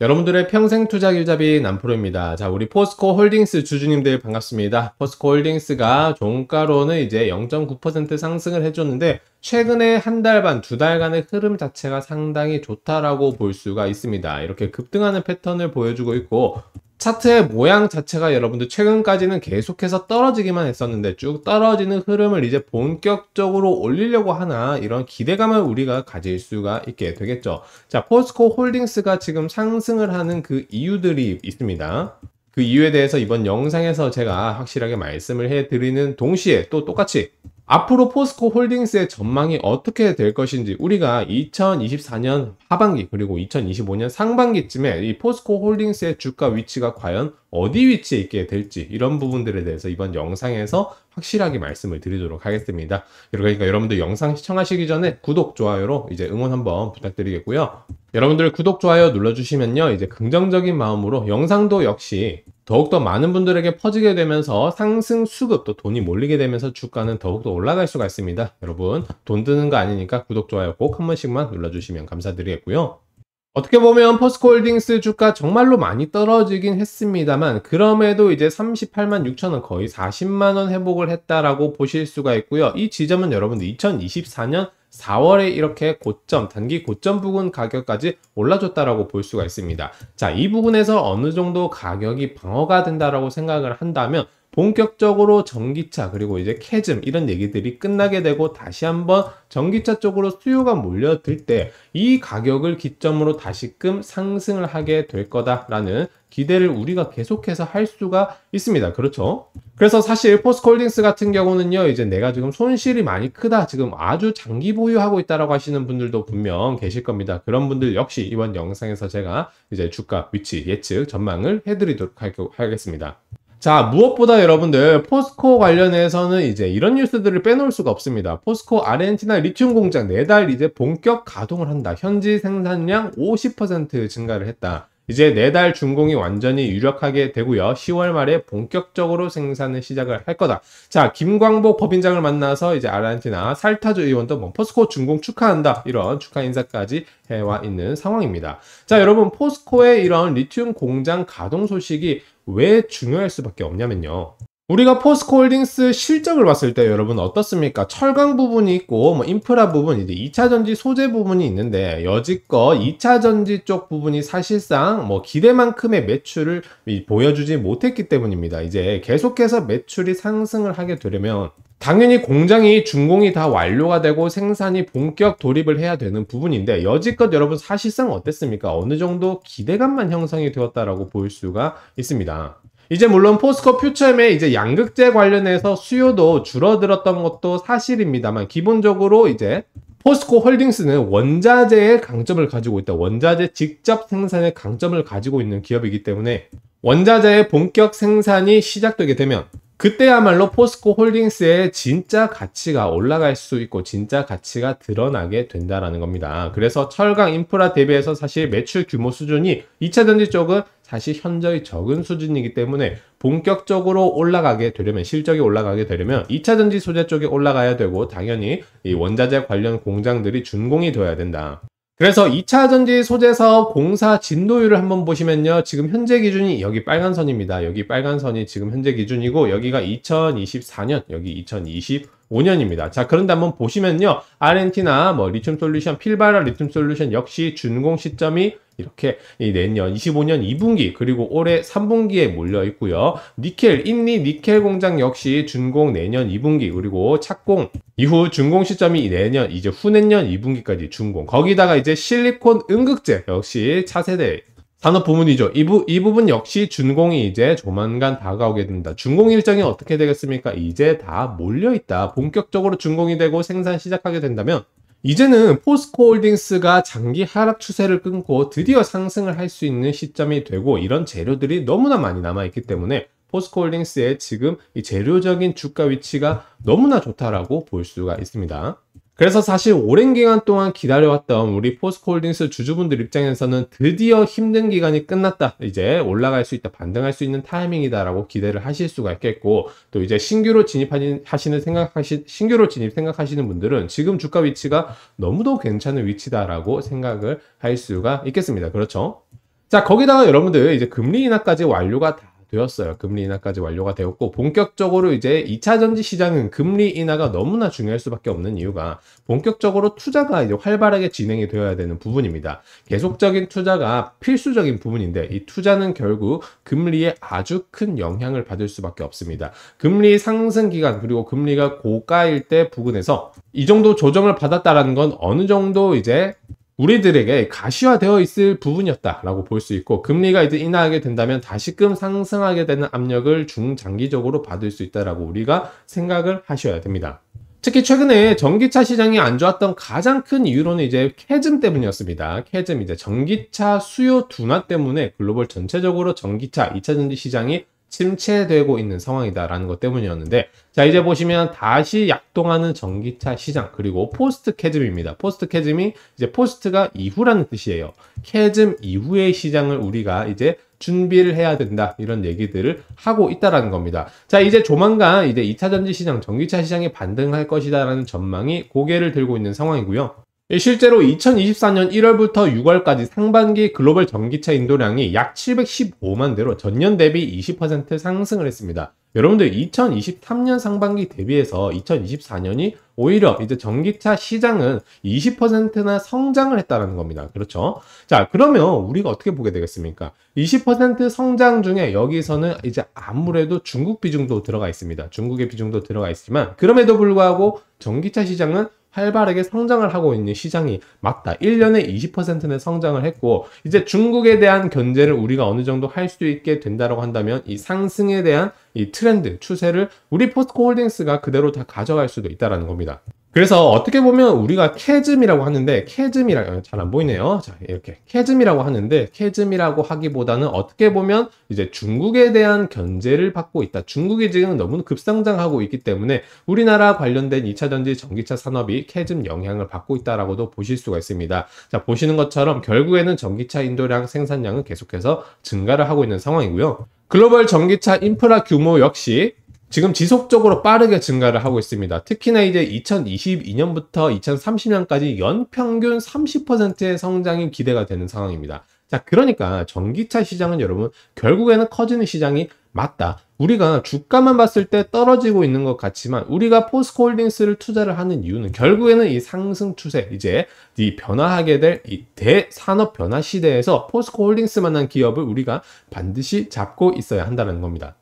여러분들의 평생 투자 길잡이 남프로입니다. 자, 우리 포스코 홀딩스 주주님들 반갑습니다. 포스코 홀딩스가 종가로는 이제 0.9% 상승을 해줬는데 최근에 한 달 반, 두 달간의 흐름 자체가 상당히 좋다라고 볼 수가 있습니다. 이렇게 급등하는 패턴을 보여주고 있고, 차트의 모양 자체가 여러분들 최근까지는 계속해서 떨어지기만 했었는데 쭉 떨어지는 흐름을 이제 본격적으로 올리려고 하나 이런 기대감을 우리가 가질 수가 있게 되겠죠. 자, 포스코 홀딩스가 지금 상승을 하는 그 이유들이 있습니다. 그 이유에 대해서 이번 영상에서 제가 확실하게 말씀을 해드리는 동시에 또 똑같이 앞으로 포스코 홀딩스의 전망이 어떻게 될 것인지 우리가 2024년 하반기 그리고 2025년 상반기쯤에 이 포스코 홀딩스의 주가 위치가 과연 어디 위치에 있게 될지 이런 부분들에 대해서 이번 영상에서 확실하게 말씀을 드리도록 하겠습니다. 그러니까 여러분들 영상 시청하시기 전에 구독, 좋아요로 이제 응원 한번 부탁드리겠고요. 여러분들 구독, 좋아요 눌러주시면요. 이제 긍정적인 마음으로 영상도 역시 더욱더 많은 분들에게 퍼지게 되면서 상승 수급 도 돈이 몰리게 되면서 주가는 더욱더 올라갈 수가 있습니다. 여러분 돈 드는 거 아니니까 구독 좋아요 꼭 한 번씩만 눌러주시면 감사드리겠고요. 어떻게 보면 퍼스코홀딩스 주가 정말로 많이 떨어지긴 했습니다만 그럼에도 이제 38만 6천원 거의 40만원 회복을 했다라고 보실 수가 있고요. 이 지점은 여러분들 2024년 4월에 이렇게 고점, 단기 고점 부근 가격까지 올라줬다라고 볼 수가 있습니다. 자, 이 부분에서 어느 정도 가격이 방어가 된다라고 생각을 한다면 본격적으로 전기차 그리고 이제 캐즘 이런 얘기들이 끝나게 되고 다시 한번 전기차 쪽으로 수요가 몰려들 때 이 가격을 기점으로 다시금 상승을 하게 될 거다라는 기대를 우리가 계속해서 할 수가 있습니다. 그렇죠? 그래서 사실 포스콜딩스 같은 경우는요, 이제 내가 지금 손실이 많이 크다, 지금 아주 장기 보유하고 있다라고 하시는 분들도 분명 계실 겁니다. 그런 분들 역시 이번 영상에서 제가 이제 주가 위치 예측 전망을 해드리도록 하겠습니다. 자, 무엇보다 여러분들 포스코 관련해서는 이제 이런 뉴스들을 빼놓을 수가 없습니다. 포스코 아르헨티나 리튬 공장 내달 네 이제 본격 가동을 한다. 현지 생산량 50% 증가를 했다. 이제 내달 네 준공이 완전히 유력하게 되고요. 10월 말에 본격적으로 생산을 시작을 할 거다. 자, 김광복 법인장을 만나서 이제 아르헨티나 살타주 의원도 뭐 포스코 준공 축하한다. 이런 축하 인사까지 해와 있는 상황입니다. 자, 여러분 포스코의 이런 리튬 공장 가동 소식이 왜 중요할 수밖에 없냐면요. 우리가 포스코홀딩스 실적을 봤을 때 여러분 어떻습니까? 철강 부분이 있고 뭐 인프라 부분 이제 2차 전지 소재 부분이 있는데 여지껏 2차 전지 쪽 부분이 사실상 뭐 기대만큼의 매출을 보여주지 못했기 때문입니다. 이제 계속해서 매출이 상승을 하게 되려면 당연히 공장이 준공이 다 완료가 되고 생산이 본격 돌입을 해야 되는 부분인데 여지껏 여러분 사실상 어땠습니까? 어느 정도 기대감만 형성이 되었다라고 볼 수가 있습니다. 이제 물론 포스코 퓨처엠의 이제 양극재 관련해서 수요도 줄어들었던 것도 사실입니다만 기본적으로 이제 포스코 홀딩스는 원자재의 강점을 가지고 있다. 원자재 직접 생산의 강점을 가지고 있는 기업이기 때문에 원자재의 본격 생산이 시작되게 되면 그때야말로 포스코 홀딩스의 진짜 가치가 올라갈 수 있고 진짜 가치가 드러나게 된다라는 겁니다. 그래서 철강 인프라 대비해서 사실 매출 규모 수준이 2차 전지 쪽은 사실 현저히 적은 수준이기 때문에 본격적으로 올라가게 되려면 실적이 올라가게 되려면 2차 전지 소재 쪽에 올라가야 되고 당연히 원자재 관련 공장들이 준공이 되어야 된다. 그래서 2차 전지 소재 사업 공사 진도율을 한번 보시면요. 지금 현재 기준이 여기 빨간 선입니다. 여기 빨간 선이 지금 현재 기준이고 여기가 2024년, 여기 2025년입니다. 자, 그런데 한번 보시면요. RNT나 뭐 리튬 솔루션, 필바라 리튬 솔루션 역시 준공 시점이 이렇게 내년 25년 2분기 그리고 올해 3분기에 몰려 있고요. 니켈 인니 니켈 공장 역시 준공 내년 2분기 그리고 착공 이후 준공 시점이 내년 이제 후내년 2분기까지 준공 거기다가 이제 실리콘 응극제 역시 차세대 산업 부문이죠. 이, 부, 이 부분 역시 준공이 이제 조만간 다가오게 됩니다. 준공 일정이 어떻게 되겠습니까? 이제 다 몰려있다. 본격적으로 준공이 되고 생산 시작하게 된다면 이제는 포스코홀딩스가 장기 하락 추세를 끊고 드디어 상승을 할 수 있는 시점이 되고 이런 재료들이 너무나 많이 남아있기 때문에 포스코홀딩스의 지금 이 재료적인 주가 위치가 너무나 좋다라고 볼 수가 있습니다. 그래서 사실 오랜 기간 동안 기다려왔던 우리 포스코홀딩스 주주분들 입장에서는 드디어 힘든 기간이 끝났다. 이제 올라갈 수 있다. 반등할 수 있는 타이밍이다라고 기대를 하실 수가 있겠고 또 이제 신규로 진입하시는 생각하시 신규로 진입 생각하시는 분들은 지금 주가 위치가 너무도 괜찮은 위치다라고 생각을 할 수가 있겠습니다. 그렇죠? 자 거기다가 여러분들 이제 금리 인하까지 완료가 다 되었어요. 금리 인하까지 완료가 되었고 본격적으로 이제 2차 전지 시장은 금리 인하가 너무나 중요할 수밖에 없는 이유가 본격적으로 투자가 이제 활발하게 진행이 되어야 되는 부분입니다. 계속적인 투자가 필수적인 부분인데 이 투자는 결국 금리에 아주 큰 영향을 받을 수밖에 없습니다. 금리 상승 기간 그리고 금리가 고가일 때 부근에서 이 정도 조정을 받았다라는 건 어느 정도 이제 우리들에게 가시화되어 있을 부분이었다라고 볼 수 있고 금리가 이제 인하하게 된다면 다시금 상승하게 되는 압력을 중장기적으로 받을 수 있다라고 우리가 생각을 하셔야 됩니다. 특히 최근에 전기차 시장이 안 좋았던 가장 큰 이유로는 이제 캐즘 때문이었습니다. 캐즘 이제 전기차 수요 둔화 때문에 글로벌 전체적으로 전기차 2차 전지 시장이 침체되고 있는 상황이다라는 것 때문이었는데 자 이제 보시면 다시 약동하는 전기차 시장 그리고 포스트 캐즘입니다. 포스트 캐즘이 이제 포스트가 이후라는 뜻이에요. 캐즘 이후의 시장을 우리가 이제 준비를 해야 된다 이런 얘기들을 하고 있다라는 겁니다. 자 이제 조만간 이제 2차 전지 시장 전기차 시장이 반등할 것이다라는 전망이 고개를 들고 있는 상황이고요. 예, 실제로 2024년 1월부터 6월까지 상반기 글로벌 전기차 인도량이 약 715만 대로 전년 대비 20% 상승을 했습니다. 여러분들 2023년 상반기 대비해서 2024년이 오히려 이제 전기차 시장은 20%나 성장을 했다는 겁니다. 그렇죠? 자, 그러면 우리가 어떻게 보게 되겠습니까? 20% 성장 중에 여기서는 이제 아무래도 중국 비중도 들어가 있습니다. 중국의 비중도 들어가 있지만 그럼에도 불구하고 전기차 시장은 활발하게 성장을 하고 있는 시장이 맞다. 1년에 20%는 성장을 했고 이제 중국에 대한 견제를 우리가 어느 정도 할 수 있게 된다라고 한다면 이 상승에 대한 이 트렌드, 추세를 우리 포스코 홀딩스가 그대로 다 가져갈 수도 있다라는 겁니다. 그래서 어떻게 보면 우리가 캐즘이라고 하는데 캐즘이라 아, 잘안 보이네요. 자 이렇게 캐즘이라고 하는데 캐즘이라고 하기보다는 어떻게 보면 이제 중국에 대한 견제를 받고 있다. 중국이 지금 너무 급성장하고 있기 때문에 우리나라 관련된 2차 전지 전기차 산업이 캐즘 영향을 받고 있다라고도 보실 수가 있습니다. 자 보시는 것처럼 결국에는 전기차 인도량 생산량은 계속해서 증가를 하고 있는 상황이고요. 글로벌 전기차 인프라 규모 역시 지금 지속적으로 빠르게 증가를 하고 있습니다. 특히나 이제 2022년부터 2030년까지 연평균 30%의 성장이 기대가 되는 상황입니다. 자, 그러니까 전기차 시장은 여러분 결국에는 커지는 시장이 맞다. 우리가 주가만 봤을 때 떨어지고 있는 것 같지만 우리가 포스코홀딩스를 투자를 하는 이유는 결국에는 이 상승 추세 이제 이 변화하게 될 이 대산업 변화 시대에서 포스코홀딩스만한 기업을 우리가 반드시 잡고 있어야 한다는 겁니다.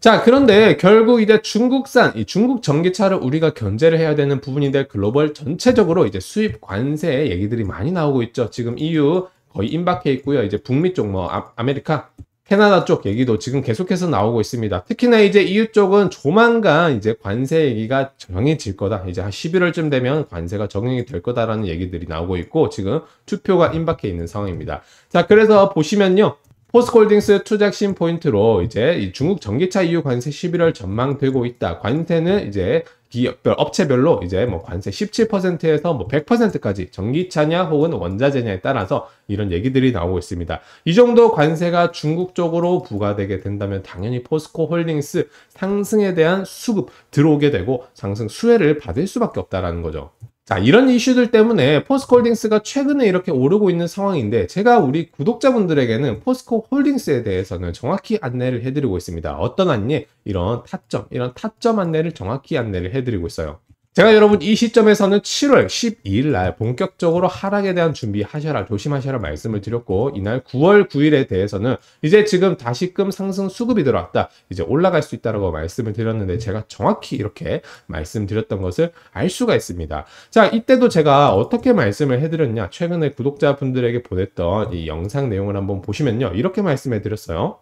자 그런데 결국 이제 중국산 이 중국 전기차를 우리가 견제를 해야 되는 부분인데 글로벌 전체적으로 이제 수입 관세 얘기들이 많이 나오고 있죠 지금 EU 거의 임박해 있고요 이제 북미 쪽뭐 아, 아메리카 캐나다 쪽 얘기도 지금 계속해서 나오고 있습니다 특히나 이제 EU 쪽은 조만간 이제 관세 얘기가 정해질 거다 이제 한 11월쯤 되면 관세가 적용이 될 거다라는 얘기들이 나오고 있고 지금 투표가 임박해 있는 상황입니다 자 그래서 보시면요 포스콜딩스 투자핵심 포인트로 이제 중국 전기차 EU 관세 11월 전망되고 있다. 관세는 이제 기업별 업체별로 이제 뭐 관세 17%에서 뭐 100%까지 전기차냐 혹은 원자재냐에 따라서 이런 얘기들이 나오고 있습니다. 이 정도 관세가 중국 쪽으로 부과되게 된다면 당연히 포스코 홀딩스 상승에 대한 수급 들어오게 되고 상승 수혜를 받을 수밖에 없다라는 거죠. 자, 이런 이슈들 때문에 포스코 홀딩스가 최근에 이렇게 오르고 있는 상황인데 제가 우리 구독자분들에게는 포스코 홀딩스에 대해서는 정확히 안내를 해드리고 있습니다. 어떤 안내? 이런 타점, 이런 타점 안내를 정확히 안내를 해드리고 있어요. 제가 여러분 이 시점에서는 7월 12일 날 본격적으로 하락에 대한 준비하셔라 조심하셔라 말씀을 드렸고 이날 9월 9일에 대해서는 이제 지금 다시금 상승 수급이 들어왔다 이제 올라갈 수 있다라고 말씀을 드렸는데 네. 제가 정확히 이렇게 말씀드렸던 것을 알 수가 있습니다 자 이때도 제가 어떻게 말씀을 해드렸냐 최근에 구독자분들에게 보냈던 이 영상 내용을 한번 보시면요 이렇게 말씀해 드렸어요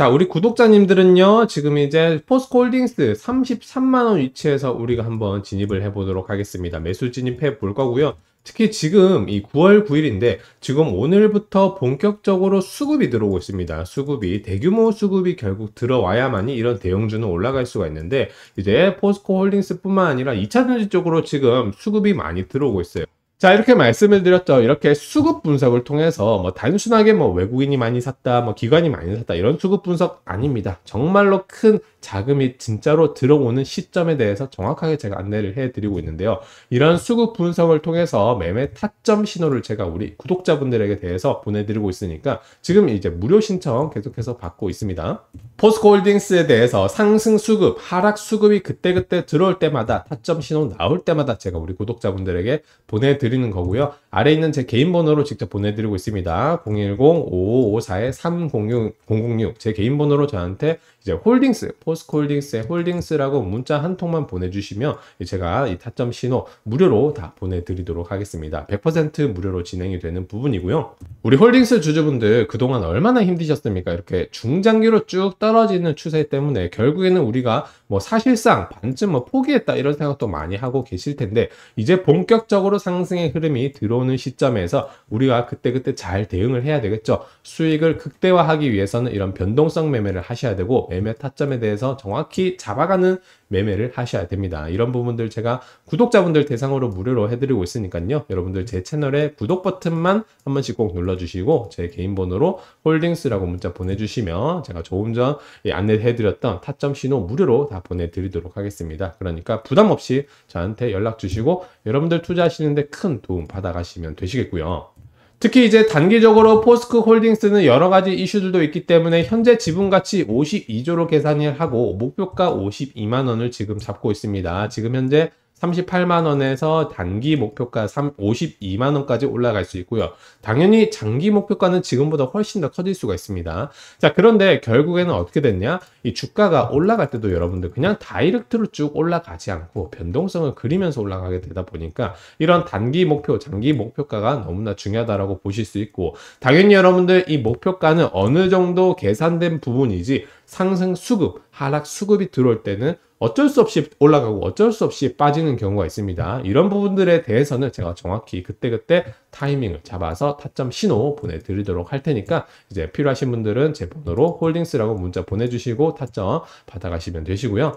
자, 우리 구독자님들은요, 지금 이제 포스코 홀딩스 33만원 위치에서 우리가 한번 진입을 해보도록 하겠습니다. 매수 진입해 볼 거고요. 특히 지금 이 9월 9일인데 지금 오늘부터 본격적으로 수급이 들어오고 있습니다. 수급이 대규모 수급이 결국 들어와야만이 이런 대형주는 올라갈 수가 있는데 이제 포스코 홀딩스뿐만 아니라 2차 전지 쪽으로 지금 수급이 많이 들어오고 있어요. 자 이렇게 말씀을 드렸죠 이렇게 수급 분석을 통해서 뭐 단순하게 뭐 외국인이 많이 샀다 뭐 기관이 많이 샀다 이런 수급 분석 아닙니다 정말로 큰 자금이 진짜로 들어오는 시점에 대해서 정확하게 제가 안내를 해드리고 있는데요. 이런 수급 분석을 통해서 매매 타점 신호를 제가 우리 구독자분들에게 대해서 보내드리고 있으니까 지금 이제 무료 신청 계속해서 받고 있습니다. 포스코홀딩스에 대해서 상승 수급, 하락 수급이 그때그때 들어올 때마다 타점 신호 나올 때마다 제가 우리 구독자분들에게 보내드리는 거고요. 아래 있는 제 개인 번호로 직접 보내드리고 있습니다. 010-5554-3006 제 개인 번호로 저한테 이제 홀딩스 포스코홀딩스의 홀딩스라고 문자 한 통만 보내주시면 제가 이 타점 신호 무료로 다 보내드리도록 하겠습니다. 100% 무료로 진행이 되는 부분이고요. 우리 홀딩스 주주분들 그동안 얼마나 힘드셨습니까? 이렇게 중장기로 쭉 떨어지는 추세 때문에 결국에는 우리가 뭐 사실상 반쯤 뭐 포기했다 이런 생각도 많이 하고 계실 텐데 이제 본격적으로 상승의 흐름이 들어오는 시점에서 우리가 그때그때 잘 대응을 해야 되겠죠. 수익을 극대화하기 위해서는 이런 변동성 매매를 하셔야 되고 매매 타점에 대해서 정확히 잡아가는 매매를 하셔야 됩니다. 이런 부분들 제가 구독자분들 대상으로 무료로 해드리고 있으니까요. 여러분들 제 채널에 구독 버튼만 한 번씩 꼭 눌러주시고 제 개인 번호로 홀딩스라고 문자 보내주시면 제가 조금 전 예, 안내해드렸던 타점 신호 무료로 다 보내드리도록 하겠습니다. 그러니까 부담 없이 저한테 연락 주시고 여러분들 투자하시는데 큰 도움 받아가시면 되시겠고요. 특히 이제 단기적으로 포스크 홀딩스는 여러 가지 이슈들도 있기 때문에 현재 지분 가치 52조로 계산을 하고 목표가 52만 원을 지금 잡고 있습니다. 지금 현재 38만 원에서 단기 목표가 52만 원까지 올라갈 수 있고요. 당연히 장기 목표가는 지금보다 훨씬 더 커질 수가 있습니다. 자, 그런데 결국에는 어떻게 됐냐? 이 주가가 올라갈 때도 여러분들 그냥 다이렉트로 쭉 올라가지 않고 변동성을 그리면서 올라가게 되다 보니까 이런 단기 목표, 장기 목표가가 너무나 중요하다라고 보실 수 있고 당연히 여러분들 이 목표가는 어느 정도 계산된 부분이지 상승 수급, 하락 수급이 들어올 때는 어쩔 수 없이 올라가고 어쩔 수 없이 빠지는 경우가 있습니다. 이런 부분들에 대해서는 제가 정확히 그때그때 타이밍을 잡아서 타점 신호 보내드리도록 할 테니까 이제 필요하신 분들은 제 번호로 홀딩스라고 문자 보내주시고 타점 받아가시면 되시고요.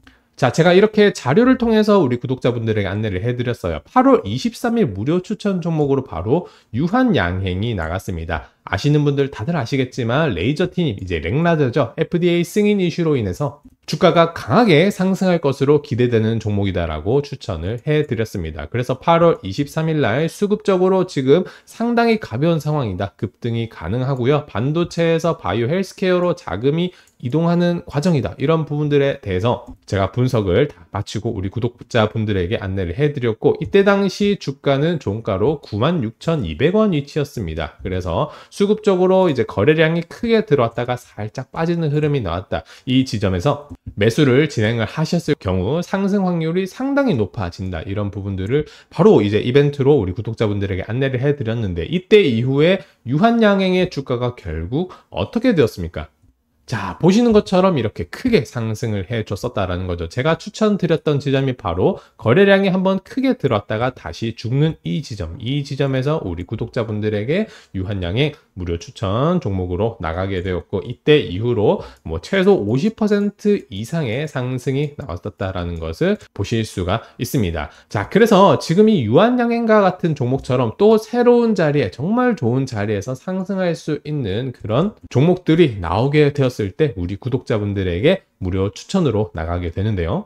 자, 제가 이렇게 자료를 통해서 우리 구독자분들에게 안내를 해드렸어요. 8월 23일 무료 추천 종목으로 바로 유한양행이 나갔습니다. 아시는 분들 다들 아시겠지만 레이저틴 이제 랭라저죠 FDA 승인 이슈로 인해서 주가가 강하게 상승할 것으로 기대되는 종목이다라고 추천을 해드렸습니다. 그래서 8월 23일 날 수급적으로 지금 상당히 가벼운 상황이다. 급등이 가능하고요. 반도체에서 바이오 헬스케어로 자금이 이동하는 과정이다. 이런 부분들에 대해서 제가 분석을 다 마치고 우리 구독자분들에게 안내를 해드렸고 이때 당시 주가는 종가로 96,200원 위치였습니다. 그래서 수급적으로 이제 거래량이 크게 들어왔다가 살짝 빠지는 흐름이 나왔다. 이 지점에서 매수를 진행을 하셨을 경우 상승 확률이 상당히 높아진다 이런 부분들을 바로 이제 이벤트로 우리 구독자분들에게 안내를 해드렸는데 이때 이후에 유한양행의 주가가 결국 어떻게 되었습니까? 자 보시는 것처럼 이렇게 크게 상승을 해줬었다라는 거죠 제가 추천드렸던 지점이 바로 거래량이 한번 크게 들었다가 다시 죽는 이 지점 이 지점에서 우리 구독자분들에게 유한양행 무료 추천 종목으로 나가게 되었고 이때 이후로 뭐 최소 50% 이상의 상승이 나왔었다라는 것을 보실 수가 있습니다. 자, 그래서 지금 이 유한양행과 같은 종목처럼 또 새로운 자리에 정말 좋은 자리에서 상승할 수 있는 그런 종목들이 나오게 되었을 때 우리 구독자분들에게 무료 추천으로 나가게 되는데요.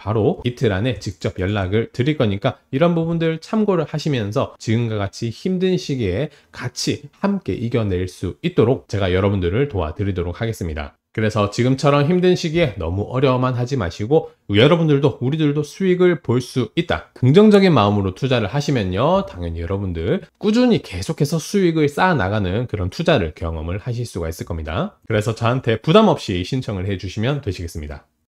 바로 이틀 안에 직접 연락을 드릴 거니까 이런 부분들 참고를 하시면서 지금과 같이 힘든 시기에 같이 함께 이겨낼 수 있도록 제가 여러분들을 도와드리도록 하겠습니다. 그래서 지금처럼 힘든 시기에 너무 어려워만 하지 마시고 여러분들도 우리들도 수익을 볼 수 있다. 긍정적인 마음으로 투자를 하시면요. 당연히 여러분들 꾸준히 계속해서 수익을 쌓아 나가는 그런 투자를 경험을 하실 수가 있을 겁니다. 그래서 저한테 부담 없이 신청을 해 주시면 되시겠습니다.